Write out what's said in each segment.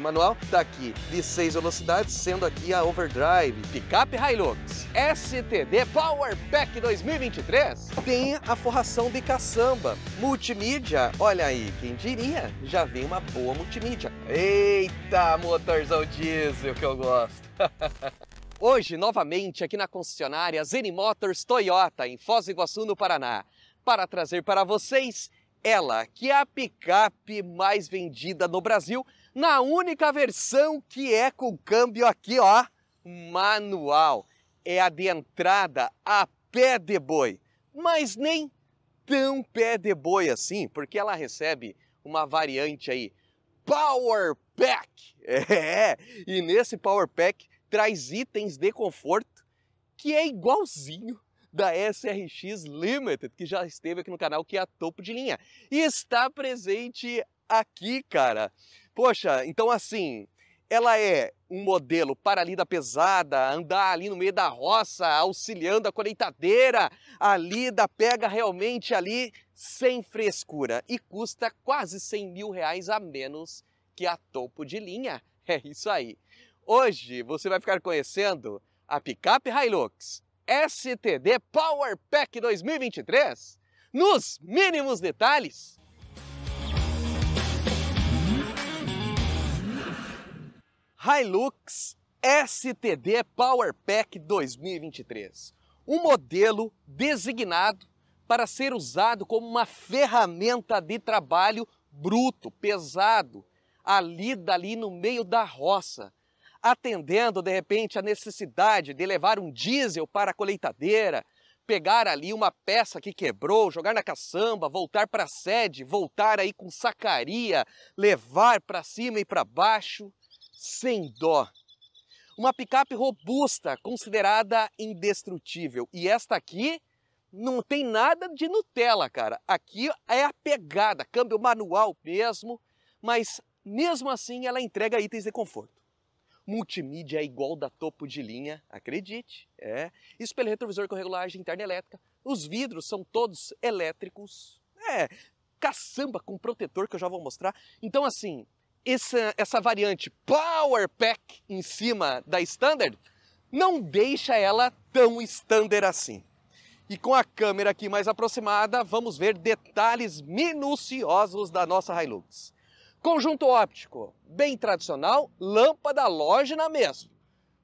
manual está aqui de 6 velocidades, sendo aqui a Overdrive, picape Hilux, STD Power Pack 2023. Tem a forração de caçamba, multimídia, olha aí, quem diria, já vem uma boa multimídia. Eita, motorzão diesel que eu gosto. Hoje, novamente, aqui na concessionária Zen Motors Toyota, em Foz do Iguaçu, no Paraná, para trazer para vocês ela, que é a picape mais vendida no Brasil, na única versão que é com câmbio aqui, ó, manual. É a de entrada a pé de boi, mas nem tão pé de boi assim, porque ela recebe uma variante aí, Power Pack. É, e nesse Power Pack traz itens de conforto que é igualzinho da SRX Limited, que já esteve aqui no canal, que é a topo de linha. E está presente aqui, cara. Poxa, então assim, ela é um modelo para lida pesada, andar ali no meio da roça, auxiliando a colheitadeira, a lida pega realmente ali sem frescura e custa quase 100 mil reais a menos que a topo de linha. É isso aí. Hoje você vai ficar conhecendo a picape Hilux STD Power Pack 2023 nos mínimos detalhes. Hilux STD Power Pack 2023, um modelo designado para ser usado como uma ferramenta de trabalho bruto, pesado, ali dali no meio da roça, atendendo de repente a necessidade de levar um diesel para a colheitadeira, pegar ali uma peça que quebrou, jogar na caçamba, voltar para a sede, voltar aí com sacaria, levar para cima e para baixo sem dó. Uma picape robusta, considerada indestrutível. E esta aqui não tem nada de Nutella, cara. Aqui é a pegada, câmbio manual mesmo, mas mesmo assim ela entrega itens de conforto. Multimídia é igual da topo de linha, acredite, é. Espelho retrovisor com regulagem interna elétrica. Os vidros são todos elétricos. É, caçamba com protetor que eu já vou mostrar. Então assim, essa, essa variante Power Pack em cima da Standard não deixa ela tão standard assim. E com a câmera aqui mais aproximada, vamos ver detalhes minuciosos da nossa Hilux. Conjunto óptico, bem tradicional, lâmpada halógena mesmo,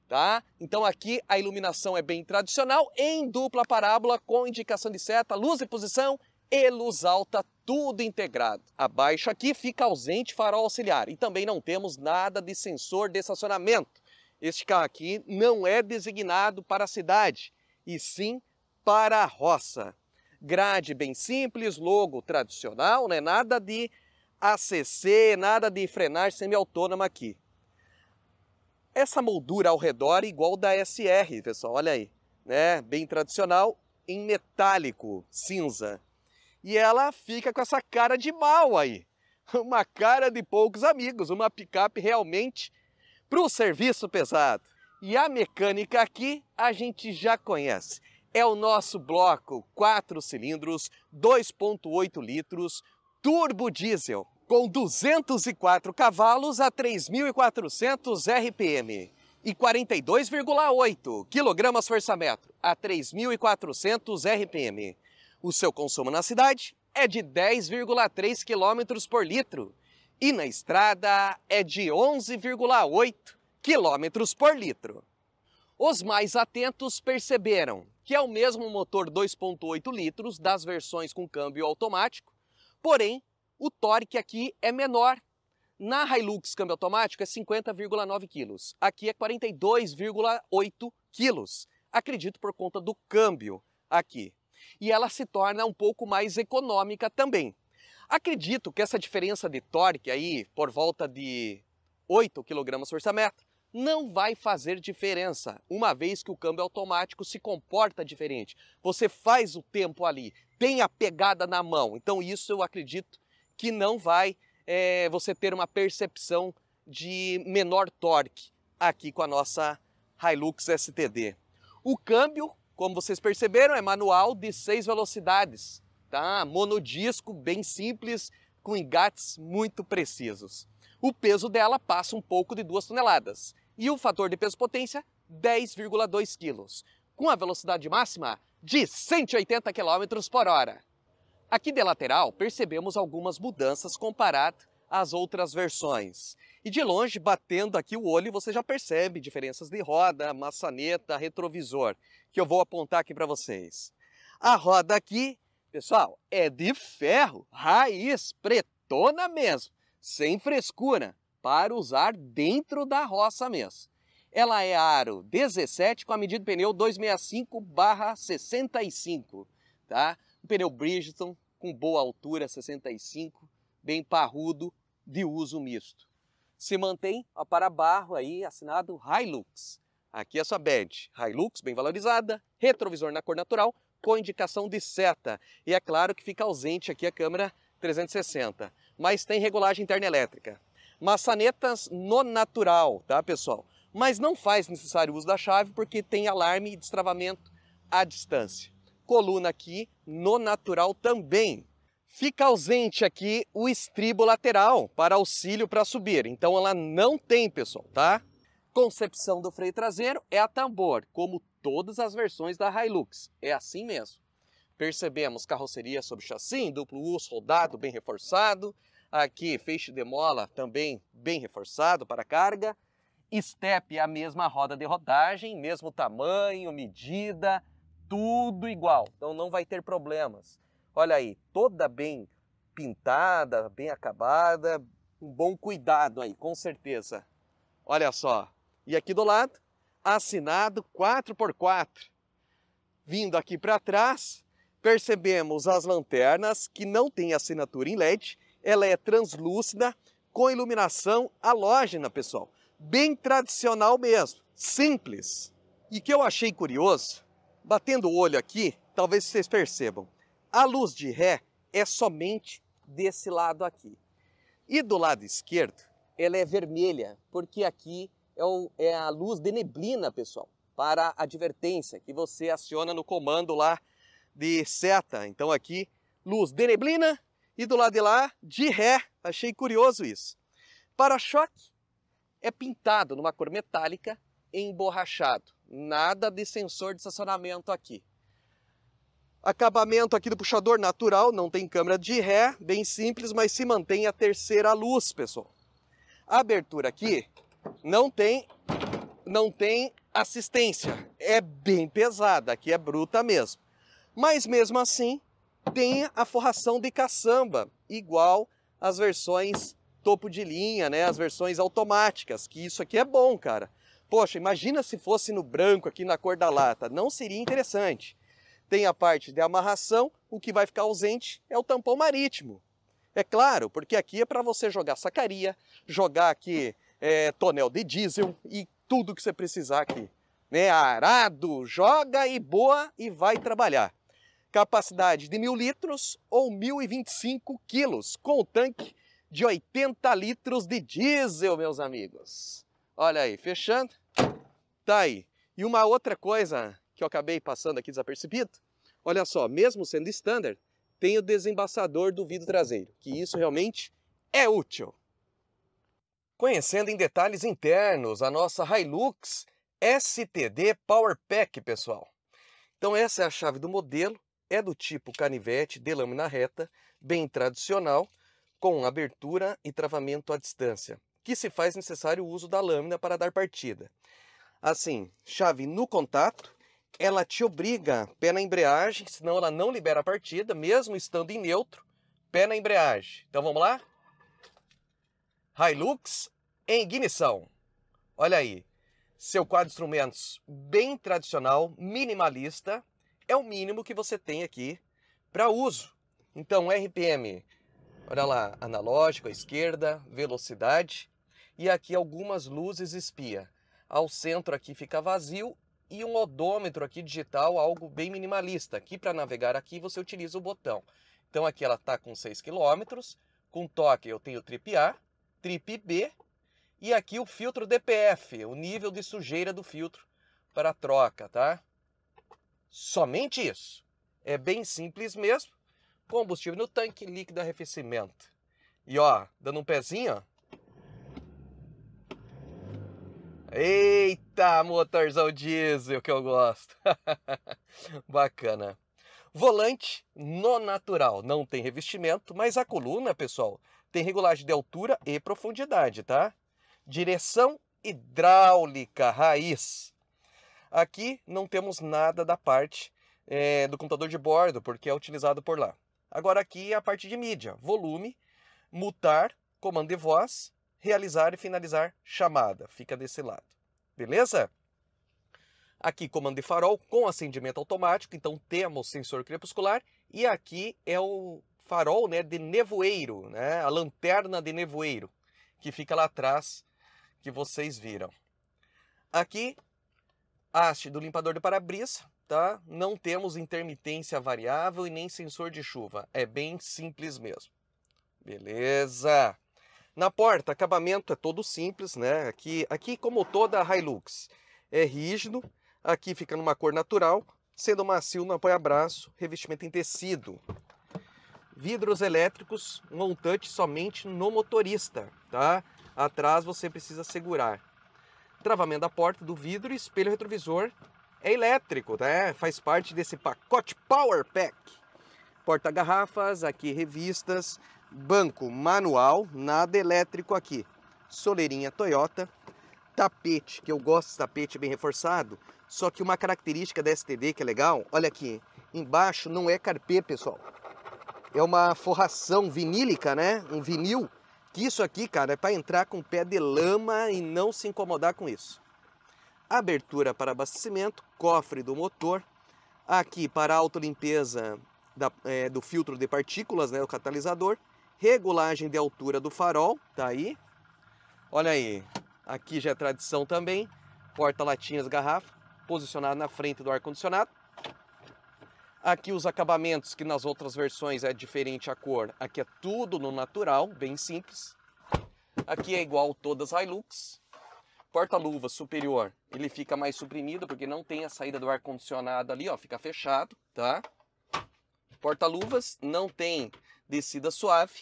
tá? Então aqui a iluminação é bem tradicional, em dupla parábola, com indicação de seta, luz e posição e alta tudo integrado. Abaixo aqui fica ausente farol auxiliar e também não temos nada de sensor de estacionamento. Este carro aqui não é designado para a cidade, e sim para a roça. Grade bem simples, logo tradicional, né? nada de ACC, nada de frenagem semi-autônoma aqui. Essa moldura ao redor é igual da SR, pessoal, olha aí. Né? Bem tradicional, em metálico, cinza. E ela fica com essa cara de mal aí. Uma cara de poucos amigos, uma picape realmente para o serviço pesado. E a mecânica aqui a gente já conhece. É o nosso bloco 4 cilindros, 2.8 litros, turbo diesel, com 204 cavalos a 3.400 RPM e 42,8 kg força metro a 3.400 RPM. O seu consumo na cidade é de 10,3 km por litro e na estrada é de 11,8 km por litro. Os mais atentos perceberam que é o mesmo motor 2.8 litros das versões com câmbio automático, porém o torque aqui é menor. Na Hilux câmbio automático é 50,9 kg, aqui é 42,8 kg, acredito por conta do câmbio aqui e ela se torna um pouco mais econômica também. Acredito que essa diferença de torque aí, por volta de 8 kg força metro, não vai fazer diferença, uma vez que o câmbio automático se comporta diferente. Você faz o tempo ali, tem a pegada na mão. Então isso eu acredito que não vai é, você ter uma percepção de menor torque aqui com a nossa Hilux STD. O câmbio como vocês perceberam, é manual de seis velocidades, tá? Monodisco bem simples, com engates muito precisos. O peso dela passa um pouco de 2 toneladas e o fator de peso-potência 10,2 kg, com a velocidade máxima de 180 km por hora. Aqui de lateral, percebemos algumas mudanças comparado as outras versões. E de longe, batendo aqui o olho, você já percebe diferenças de roda, maçaneta, retrovisor, que eu vou apontar aqui para vocês. A roda aqui, pessoal, é de ferro, raiz, pretona mesmo, sem frescura, para usar dentro da roça mesmo. Ela é aro 17 com a medida de pneu 265/65, tá? Um pneu Bridgestone com boa altura, 65, bem parrudo, de uso misto. Se mantém a para-barro aí assinado Hilux. Aqui é sua badge, Hilux bem valorizada, retrovisor na cor natural, com indicação de seta. E é claro que fica ausente aqui a câmera 360, mas tem regulagem interna elétrica. Maçanetas no natural, tá pessoal? Mas não faz necessário uso da chave porque tem alarme e destravamento à distância. Coluna aqui no natural também, Fica ausente aqui o estribo lateral para auxílio para subir, então ela não tem, pessoal, tá? Concepção do freio traseiro é a tambor, como todas as versões da Hilux, é assim mesmo. Percebemos carroceria sobre chassi, duplo uso, rodado bem reforçado, aqui feixe de mola também bem reforçado para carga, step a mesma roda de rodagem, mesmo tamanho, medida, tudo igual, então não vai ter problemas. Olha aí, toda bem pintada, bem acabada, um bom cuidado aí, com certeza. Olha só. E aqui do lado, assinado 4x4. Vindo aqui para trás, percebemos as lanternas que não tem assinatura em LED, ela é translúcida com iluminação halógena, pessoal. Bem tradicional mesmo, simples. E que eu achei curioso, batendo o olho aqui, talvez vocês percebam, a luz de ré é somente desse lado aqui. E do lado esquerdo, ela é vermelha, porque aqui é, o, é a luz de neblina, pessoal, para advertência, que você aciona no comando lá de seta. Então aqui, luz de neblina e do lado de lá, de ré. Achei curioso isso. Para-choque é pintado numa cor metálica emborrachado. Nada de sensor de estacionamento aqui. Acabamento aqui do puxador natural, não tem câmera de ré, bem simples, mas se mantém a terceira luz, pessoal. A abertura aqui não tem, não tem assistência, é bem pesada, aqui é bruta mesmo. Mas mesmo assim, tem a forração de caçamba, igual às versões topo de linha, né? As versões automáticas, que isso aqui é bom, cara. Poxa, imagina se fosse no branco aqui na cor da lata, não seria interessante. Tem a parte de amarração, o que vai ficar ausente é o tampão marítimo. É claro, porque aqui é para você jogar sacaria, jogar aqui é, tonel de diesel e tudo que você precisar aqui. Né? Arado, joga e boa e vai trabalhar. Capacidade de mil litros ou 1.025 quilos, com o tanque de 80 litros de diesel, meus amigos. Olha aí, fechando, tá aí. E uma outra coisa que eu acabei passando aqui desapercebido, olha só, mesmo sendo standard, tem o desembaçador do vidro traseiro, que isso realmente é útil. Conhecendo em detalhes internos a nossa Hilux STD Power Pack, pessoal. Então essa é a chave do modelo, é do tipo canivete de lâmina reta, bem tradicional, com abertura e travamento à distância, que se faz necessário o uso da lâmina para dar partida. Assim, chave no contato, ela te obriga pé na embreagem, senão ela não libera a partida, mesmo estando em neutro, pé na embreagem. Então vamos lá? Hilux em ignição. Olha aí, seu quadro de instrumentos bem tradicional, minimalista, é o mínimo que você tem aqui para uso. Então RPM, olha lá, analógico à esquerda, velocidade e aqui algumas luzes espia. Ao centro aqui fica vazio e um odômetro aqui digital, algo bem minimalista. Aqui para navegar aqui você utiliza o botão. Então aqui ela está com 6 km, com toque eu tenho trip A, trip B e aqui o filtro DPF, o nível de sujeira do filtro para troca, tá? Somente isso. É bem simples mesmo. Combustível no tanque, líquido arrefecimento. E ó, dando um pezinho, ó, Eita, motorzão diesel que eu gosto. Bacana. Volante no natural, não tem revestimento, mas a coluna, pessoal, tem regulagem de altura e profundidade, tá? Direção hidráulica raiz. Aqui não temos nada da parte é, do computador de bordo, porque é utilizado por lá. Agora aqui é a parte de mídia, volume, mutar, comando de voz, realizar e finalizar chamada. Fica desse lado. Beleza? Aqui comando de farol com acendimento automático, então temos sensor crepuscular e aqui é o farol, né, de nevoeiro, né, a lanterna de nevoeiro que fica lá atrás que vocês viram. Aqui haste do limpador de para-brisa, tá? Não temos intermitência variável e nem sensor de chuva. É bem simples mesmo. Beleza? Na porta, acabamento é todo simples, né? Aqui, aqui como toda a Hilux, é rígido, aqui fica numa cor natural, sendo macio no apoia-braço, revestimento em tecido. Vidros elétricos, montante somente no motorista, tá? Atrás você precisa segurar. Travamento da porta, do vidro e espelho retrovisor é elétrico, né? Faz parte desse pacote Power Pack. Porta-garrafas, aqui revistas, banco manual, nada elétrico aqui. Soleirinha Toyota, tapete, que eu gosto desse tapete bem reforçado, só que uma característica da STD que é legal, olha aqui, embaixo não é carpê, pessoal. É uma forração vinílica, né? Um vinil, que isso aqui, cara, é para entrar com o pé de lama e não se incomodar com isso. Abertura para abastecimento, cofre do motor, aqui para auto limpeza é, do filtro de partículas, né, o catalisador, regulagem de altura do farol, tá aí. Olha aí, aqui já é tradição também, porta-latinhas, garrafa, posicionado na frente do ar-condicionado. Aqui os acabamentos, que nas outras versões é diferente a cor, aqui é tudo no natural, bem simples. Aqui é igual todas Hilux. Porta-luva superior, ele fica mais suprimido porque não tem a saída do ar-condicionado ali, ó, fica fechado, tá? Porta-luvas não tem descida suave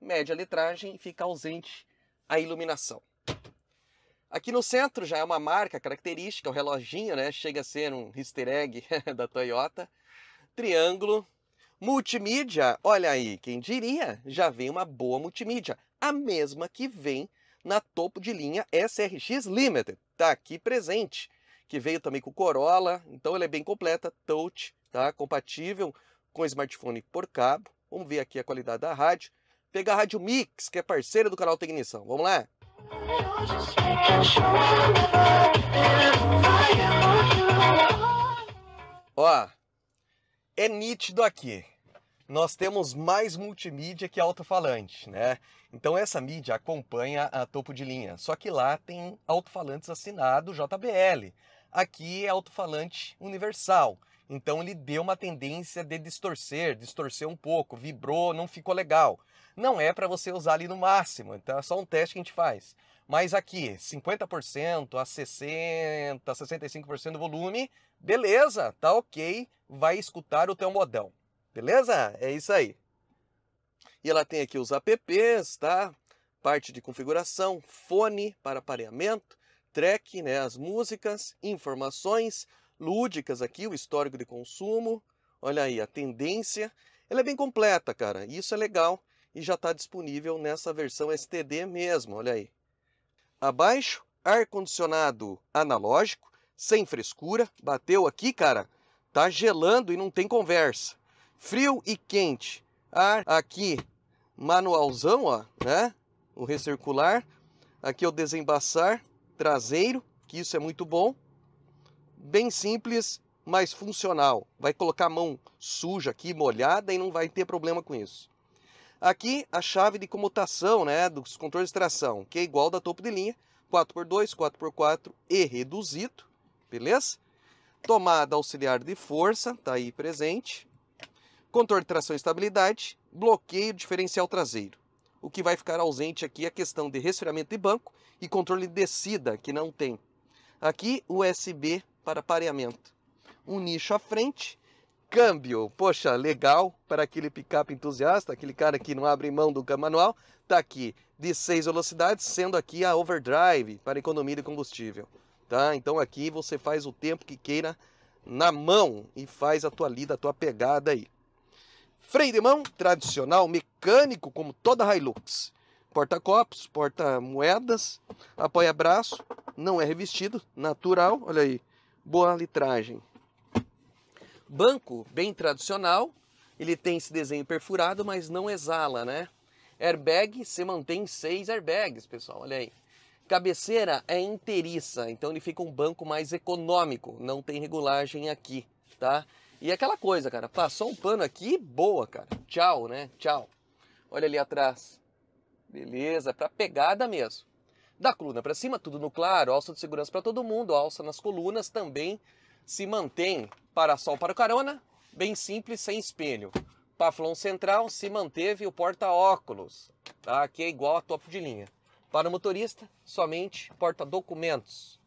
média litragem e fica ausente a iluminação. Aqui no centro já é uma marca característica, o reloginho, né? Chega a ser um easter egg da Toyota. Triângulo, multimídia, olha aí, quem diria? Já vem uma boa multimídia, a mesma que vem na topo de linha SRX Limited, tá aqui presente, que veio também com Corolla, então ela é bem completa, touch, tá? Compatível com smartphone por cabo. Vamos ver aqui a qualidade da rádio pegar a Rádio Mix, que é parceira do canal Tecnição. Vamos lá? Ó, é nítido aqui. Nós temos mais multimídia que alto-falante, né? Então essa mídia acompanha a topo de linha. Só que lá tem alto-falantes assinado JBL. Aqui é alto-falante universal. Então ele deu uma tendência de distorcer, distorcer um pouco, vibrou, não ficou legal não é para você usar ali no máximo, então é só um teste que a gente faz. Mas aqui, 50% a 60%, 65% do volume, beleza, tá ok, vai escutar o teu modão. Beleza? É isso aí. E ela tem aqui os apps, tá? Parte de configuração, fone para pareamento, track, né, as músicas, informações lúdicas aqui, o histórico de consumo. Olha aí, a tendência. Ela é bem completa, cara. Isso é legal e já está disponível nessa versão STD mesmo, olha aí. Abaixo, ar-condicionado analógico, sem frescura, bateu aqui, cara, tá gelando e não tem conversa. Frio e quente, ar aqui, manualzão, ó, né? O recircular, aqui é o desembaçar, traseiro, que isso é muito bom. Bem simples, mas funcional. Vai colocar a mão suja aqui, molhada e não vai ter problema com isso. Aqui a chave de comutação né, dos controles de tração, que é igual da topo de linha, 4x2, 4x4 e reduzido, beleza? Tomada auxiliar de força, está aí presente. Controle de tração e estabilidade, bloqueio diferencial traseiro. O que vai ficar ausente aqui é a questão de resfriamento de banco e controle de descida, que não tem. Aqui USB para pareamento. Um nicho à frente câmbio. Poxa, legal para aquele picape entusiasta, aquele cara que não abre mão do câmbio manual, tá aqui de seis velocidades, sendo aqui a overdrive para economia de combustível, tá? Então aqui você faz o tempo que queira na mão e faz a tua lida, a tua pegada aí. Freio de mão tradicional, mecânico, como toda Hilux. Porta-copos, porta-moedas, apoia-braço, não é revestido, natural, olha aí, boa litragem, Banco, bem tradicional, ele tem esse desenho perfurado, mas não exala, né? Airbag, você mantém seis airbags, pessoal, olha aí. Cabeceira é inteiriça, então ele fica um banco mais econômico, não tem regulagem aqui, tá? E aquela coisa, cara, passou um pano aqui, boa, cara. Tchau, né? Tchau. Olha ali atrás. Beleza, para pegada mesmo. Da coluna para cima, tudo no claro, alça de segurança para todo mundo, alça nas colunas também se mantém para-sol para o carona, bem simples, sem espelho. Paflon central se manteve o porta-óculos, tá? que é igual a topo de linha. Para o motorista, somente porta-documentos.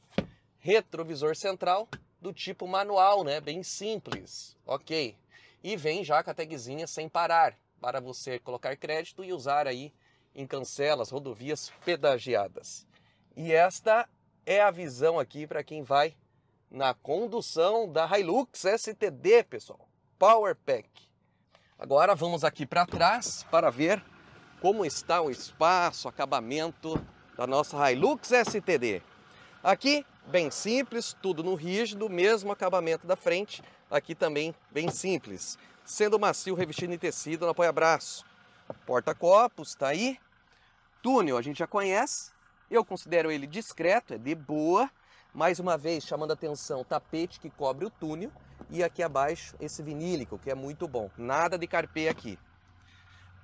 Retrovisor central do tipo manual, né? bem simples, ok. E vem já com a tagzinha sem parar, para você colocar crédito e usar aí em cancelas, rodovias pedagiadas. E esta é a visão aqui para quem vai na condução da Hilux STD, pessoal. Power Pack. Agora vamos aqui para trás para ver como está o espaço, o acabamento da nossa Hilux STD. Aqui, bem simples, tudo no rígido, mesmo acabamento da frente. Aqui também bem simples, sendo macio revestido em tecido no apoia-braço. Porta-copos está aí. Túnel a gente já conhece. Eu considero ele discreto, é de boa. Mais uma vez, chamando atenção, tapete que cobre o túnel e aqui abaixo esse vinílico, que é muito bom. Nada de carpê aqui.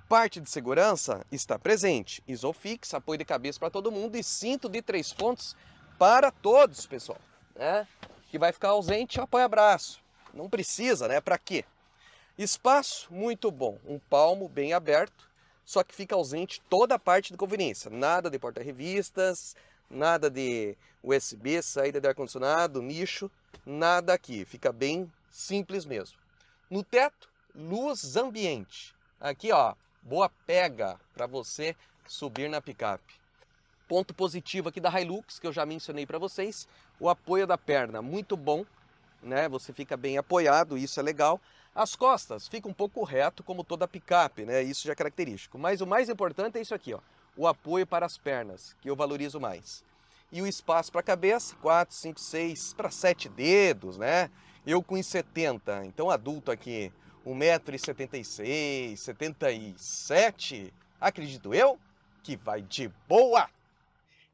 Parte de segurança está presente. Isofix, apoio de cabeça para todo mundo e cinto de três pontos para todos, pessoal. Né? Que vai ficar ausente, apoia braço. Não precisa, né? Para quê? Espaço muito bom, um palmo bem aberto, só que fica ausente toda a parte de conveniência. Nada de porta-revistas, nada de USB, saída de ar-condicionado, nicho, nada aqui. Fica bem simples mesmo. No teto, luz ambiente. Aqui, ó, boa pega para você subir na picape. Ponto positivo aqui da Hilux, que eu já mencionei para vocês, o apoio da perna, muito bom, né? Você fica bem apoiado, isso é legal. As costas fica um pouco reto, como toda picape, né? Isso já é característico. Mas o mais importante é isso aqui, ó o apoio para as pernas, que eu valorizo mais. E o espaço para a cabeça, 4, 5, 6, para 7 dedos, né? Eu com 70, então adulto aqui, 1,76m, 77, acredito eu, que vai de boa!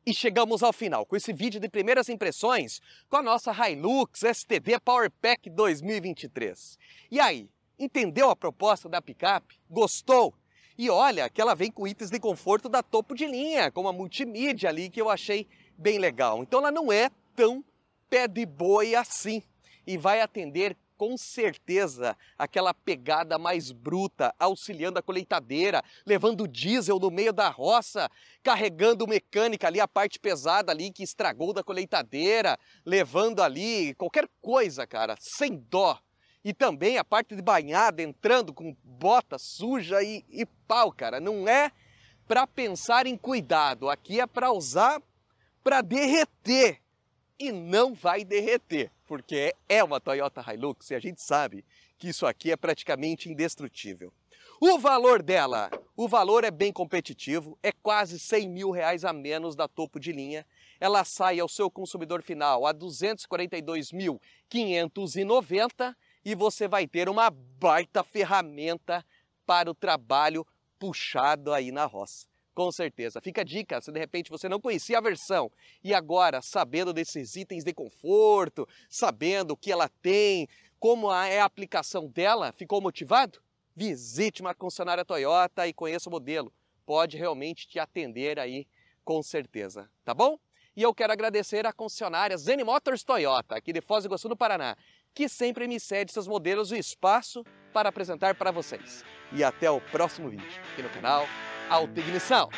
E chegamos ao final com esse vídeo de primeiras impressões com a nossa Hilux STD Power Pack 2023. E aí, entendeu a proposta da picape? Gostou? E olha que ela vem com itens de conforto da topo de linha, como a multimídia ali que eu achei bem legal. Então ela não é tão pé de boi assim e vai atender com certeza aquela pegada mais bruta, auxiliando a colheitadeira, levando diesel no meio da roça, carregando mecânica ali, a parte pesada ali que estragou da colheitadeira, levando ali qualquer coisa, cara, sem dó. E também a parte de banhada, entrando com bota suja e, e pau, cara. Não é para pensar em cuidado, aqui é para usar para derreter. E não vai derreter, porque é uma Toyota Hilux e a gente sabe que isso aqui é praticamente indestrutível. O valor dela, o valor é bem competitivo, é quase 100 mil reais a menos da topo de linha. Ela sai ao seu consumidor final a 242.590 e você vai ter uma baita ferramenta para o trabalho puxado aí na roça. Com certeza. Fica a dica, se de repente você não conhecia a versão e agora, sabendo desses itens de conforto, sabendo o que ela tem, como é a aplicação dela, ficou motivado? Visite uma concessionária Toyota e conheça o modelo. Pode realmente te atender aí, com certeza. Tá bom? E eu quero agradecer a concessionária Zen Motors Toyota, aqui de Foz do Iguaçu, no Paraná, que sempre me cede seus modelos e espaço para apresentar para vocês. E até o próximo vídeo aqui no canal Alta Ignição!